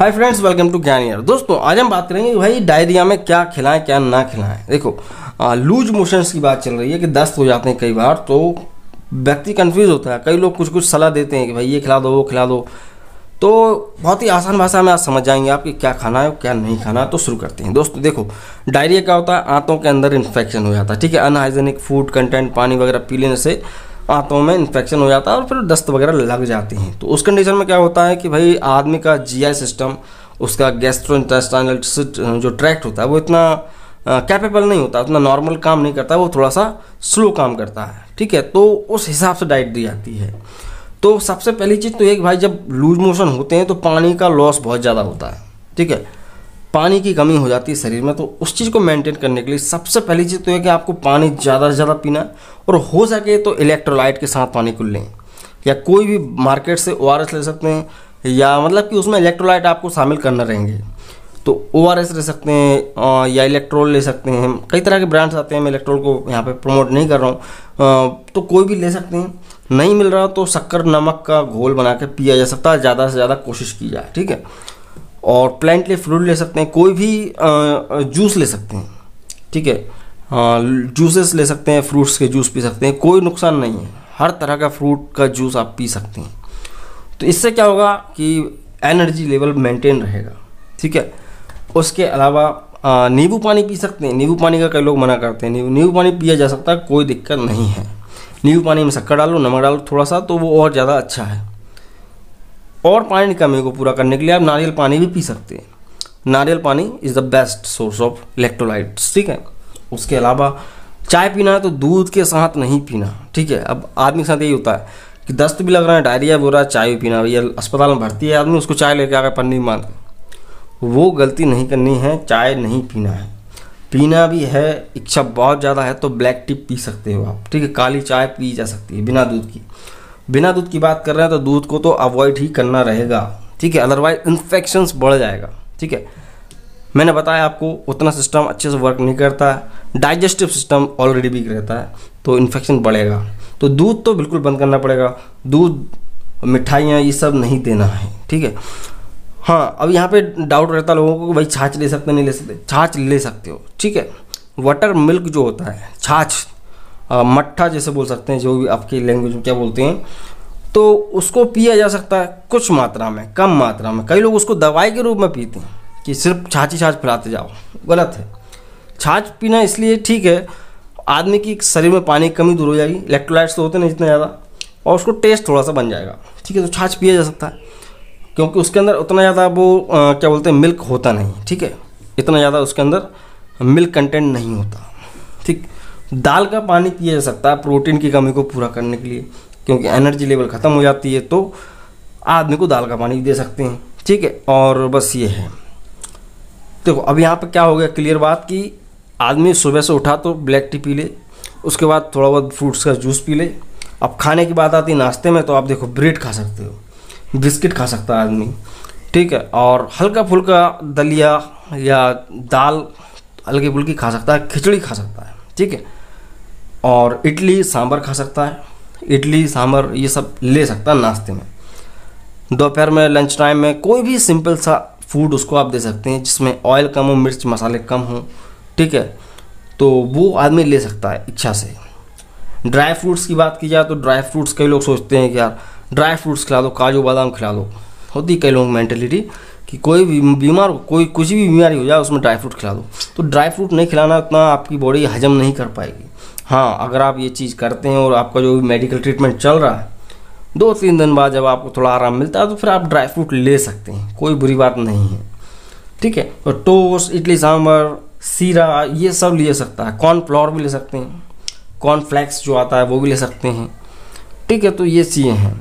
hi friends welcome to ज्ञान यार दोस्तों आज हम बात करेंगे भाई डायरिया में क्या खिलाएं क्या ना खिलाएं देखो लूज मोशंस की बात चल रही है कि दस्त हो जाते हैं कई बार तो व्यक्ति कंफ्यूज होता है कई लोग कुछ कुछ सलाह देते हैं कि भाई ये खिला दो वो खिला दो तो बहुत ही आसान भाषा में आप समझ जाएंगे कि क्या खाना है क्या नहीं खाना है तो शुरू करते हैं दोस्तों देखो डायरिया क्या होता है आंतों के अंदर इन्फेक्शन हो जाता है ठीक है अनहाइजेनिक फूड कंटेंट पानी वगैरह पी लेने से आंतों में इन्फेक्शन हो जाता है और फिर दस्त वगैरह लग जाती हैं तो उस कंडीशन में क्या होता है कि भाई आदमी का जीआई सिस्टम उसका गैस्ट्रो इंटेस्टाइनल जो ट्रैक्ट होता है वो इतना कैपेबल नहीं होता उतना नॉर्मल काम नहीं करता वो थोड़ा सा स्लो काम करता है ठीक है तो उस हिसाब से डाइट दी जाती है तो सबसे पहली चीज़ तो एक भाई जब लूज मोशन होते हैं तो पानी का लॉस बहुत ज़्यादा होता है ठीक है पानी की कमी हो जाती है शरीर में तो उस चीज़ को मेंटेन करने के लिए सबसे पहली चीज़ तो है कि आपको पानी ज़्यादा से ज़्यादा पीना और हो सके तो इलेक्ट्रोलाइट के साथ पानी को लें या कोई भी मार्केट से ओ ले सकते हैं या मतलब कि उसमें इलेक्ट्रोलाइट आपको शामिल करना रहेंगे तो ओ ले सकते हैं या इलेक्ट्रोल ले सकते हैं कई तरह के ब्रांड्स आते हैं मैं इलेक्ट्रोल को यहाँ पर प्रमोट नहीं कर रहा हूँ तो कोई भी ले सकते हैं नहीं मिल रहा तो शक्कर नमक का घोल बना के पिया जा सकता है ज़्यादा से ज़्यादा कोशिश की जाए ठीक है और प्लांट ले फ्रूट ले सकते हैं कोई भी जूस ले सकते हैं ठीक है जूसेस ले सकते हैं फ्रूट्स के जूस पी सकते हैं कोई नुकसान नहीं है हर तरह का फ्रूट का जूस आप पी सकते हैं तो इससे क्या होगा कि एनर्जी लेवल मेंटेन रहेगा ठीक है उसके अलावा नींबू पानी पी सकते हैं नींबू पानी का कई लोग मना करते हैं नींबू नींबू पानी पिया जा सकता है कोई दिक्कत नहीं है नींबू पानी में शक्कर डालो नमक डालो थोड़ा सा तो वो और ज़्यादा अच्छा है और पानी की कमी को पूरा करने के लिए आप नारियल पानी भी पी सकते हैं नारियल पानी is the best source of electrolytes ठीक है उसके अलावा चाय पीना है तो दूध के साथ नहीं पीना ठीक है अब आदमी के साथ यही होता है कि दस्त भी लग रहा है डायरिया भी हो रहा है चाय भी पीना भैया अस्पताल में भर्ती है आदमी उसको चाय लेके आकर पन्नी मांग वो गलती नहीं करनी है चाय नहीं पीना है पीना भी है इच्छा बहुत ज़्यादा है तो ब्लैक टी पी सकते हो आप ठीक है काली चाय पी जा सकती है बिना दूध की बिना दूध की बात कर रहे हैं तो दूध को तो अवॉइड ही करना रहेगा ठीक है अदरवाइज इन्फेक्शन बढ़ जाएगा ठीक है मैंने बताया आपको उतना सिस्टम अच्छे से वर्क नहीं करता है डाइजेस्टिव सिस्टम ऑलरेडी वीक रहता है तो इन्फेक्शन बढ़ेगा तो दूध तो बिल्कुल बंद करना पड़ेगा दूध मिठाइयाँ ये सब नहीं देना है ठीक है हाँ अब यहाँ पे डाउट रहता है लोगों को कि भाई छाछ ले सकते नहीं ले सकते छाछ ले सकते हो ठीक है वाटर मिल्क जो होता है छाछ मट्ठा जैसे बोल सकते हैं जो भी आपकी लैंग्वेज में क्या बोलते हैं तो उसको पिया जा सकता है कुछ मात्रा में कम मात्रा में कई लोग उसको दवाई के रूप में पीते हैं कि सिर्फ छाछी छाछ पिलाते जाओ गलत है छाछ पीना इसलिए ठीक है आदमी की शरीर में पानी की कमी दूर हो जाएगी इलेक्ट्रोलाइट्स तो होते नहीं जितने ज़्यादा और उसको टेस्ट थोड़ा सा बन जाएगा ठीक है तो छाछ पिया जा सकता है क्योंकि उसके अंदर उतना ज़्यादा वो आ, क्या बोलते हैं मिल्क होता नहीं ठीक है इतना ज़्यादा उसके अंदर मिल्क कंटेंट नहीं होता ठीक दाल का पानी पिया जा सकता है प्रोटीन की कमी को पूरा करने के लिए क्योंकि एनर्जी लेवल ख़त्म हो जाती है तो आदमी को दाल का पानी दे सकते हैं ठीक है और बस ये है देखो अब यहाँ पर क्या हो गया क्लियर बात कि आदमी सुबह से उठा तो ब्लैक टी पी ले उसके बाद थोड़ा बहुत फ्रूट्स का जूस पी ले अब खाने की बात आती है नाश्ते में तो आप देखो ब्रेड खा सकते हो बिस्किट खा सकता है आदमी ठीक है और हल्का फुल्का दलिया या दाल हल्की फुल्की खा सकता है खिचड़ी खा सकता है ठीक है और इडली सांभर खा सकता है इडली सांभर ये सब ले सकता है नाश्ते में दोपहर में लंच टाइम में कोई भी सिंपल सा फूड उसको आप दे सकते हैं जिसमें ऑयल कम हो मिर्च मसाले कम हो ठीक है तो वो आदमी ले सकता है इच्छा से ड्राई फ्रूट्स की बात की जाए तो ड्राई फ्रूट्स कई लोग सोचते हैं कि यार ड्राई फ्रूट्स खिला दो काजू बादाम खिला दो होती कई लोगों की मैंटेलिटी कि कोई भी बीमार कोई कुछ भी बीमारी हो जाए उसमें ड्राई फ्रूट खिला दो तो ड्राई फ्रूट नहीं खिलाना उतना आपकी बॉडी हजम नहीं कर पाएगी हाँ अगर आप ये चीज़ करते हैं और आपका जो भी मेडिकल ट्रीटमेंट चल रहा है दो तीन दिन बाद जब आपको थोड़ा आराम मिलता है तो फिर आप ड्राई फ्रूट ले सकते हैं कोई बुरी बात नहीं है ठीक है तो टोस्ट इडली सांभर सीरा ये सब ले सकता है कॉर्न भी ले सकते हैं कॉर्नफ्लैक्स जो आता है वो भी ले सकते हैं ठीक है तो ये चीज़ें हैं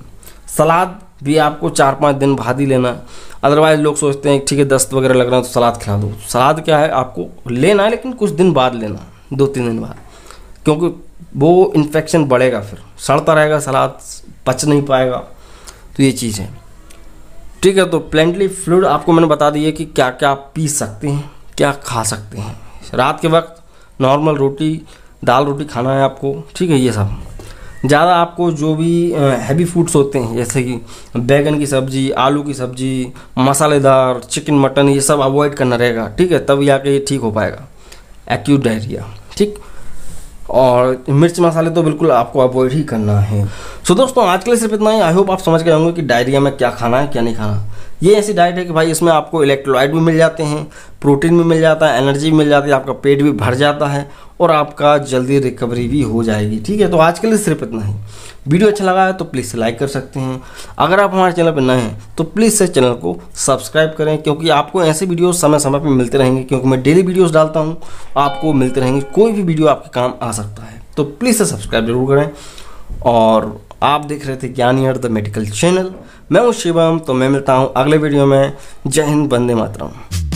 सलाद भी आपको चार पाँच दिन बाद ही लेना अदरवाइज लोग सोचते हैं ठीक है दस्त वगैरह लग रहा है तो सलाद खिला दो सलाद क्या है आपको लेना है लेकिन कुछ दिन बाद लेना दो तीन दिन बाद क्योंकि वो इन्फेक्शन बढ़ेगा फिर सड़ता रहेगा सलाद पच नहीं पाएगा तो ये चीज़ है ठीक है तो प्लेंटली फ्लूड आपको मैंने बता दिया कि क्या क्या आप पी सकते हैं क्या खा सकते हैं रात के वक्त नॉर्मल रोटी दाल रोटी खाना है आपको ठीक है ये सब ज़्यादा आपको जो भी हैवी फूड्स होते हैं जैसे कि बैगन की सब्ज़ी आलू की सब्ज़ी मसालेदार चिकन मटन ये सब अवॉइड करना रहेगा ठीक है तब जाके ये ठीक हो पाएगा एक्यूट डायरिया ठीक और मिर्च मसाले तो बिल्कुल आपको अवॉइड ही करना है सो so दोस्तों आज के लिए सिर्फ इतना ही आई होप आप समझ गए होंगे कि डायरिया में क्या खाना है क्या नहीं खाना ये ऐसी डाइट है कि भाई इसमें आपको इलेक्ट्रोलाइट भी मिल जाते हैं प्रोटीन भी मिल जाता है एनर्जी मिल जाती है आपका पेट भी भर जाता है और आपका जल्दी रिकवरी भी हो जाएगी ठीक है तो आज के लिए सिर्फ इतना ही वीडियो अच्छा लगा है तो प्लीज़ लाइक कर सकते हैं अगर आप हमारे चैनल पर नए हैं तो प्लीज़ इस चैनल को सब्सक्राइब करें क्योंकि आपको ऐसे वीडियो समय समय पर मिलते रहेंगे क्योंकि मैं डेली वीडियोज़ डालता हूँ आपको मिलते रहेंगे कोई भी वीडियो आपके काम आ सकता है तो प्लीज़ सब्सक्राइब जरूर करें और आप देख रहे थे ज्ञानी अर्थ द मेडिकल चैनल मैं हूँ शिवम तो मैं मिलता हूँ अगले वीडियो में जय हिंद बंदे मातरम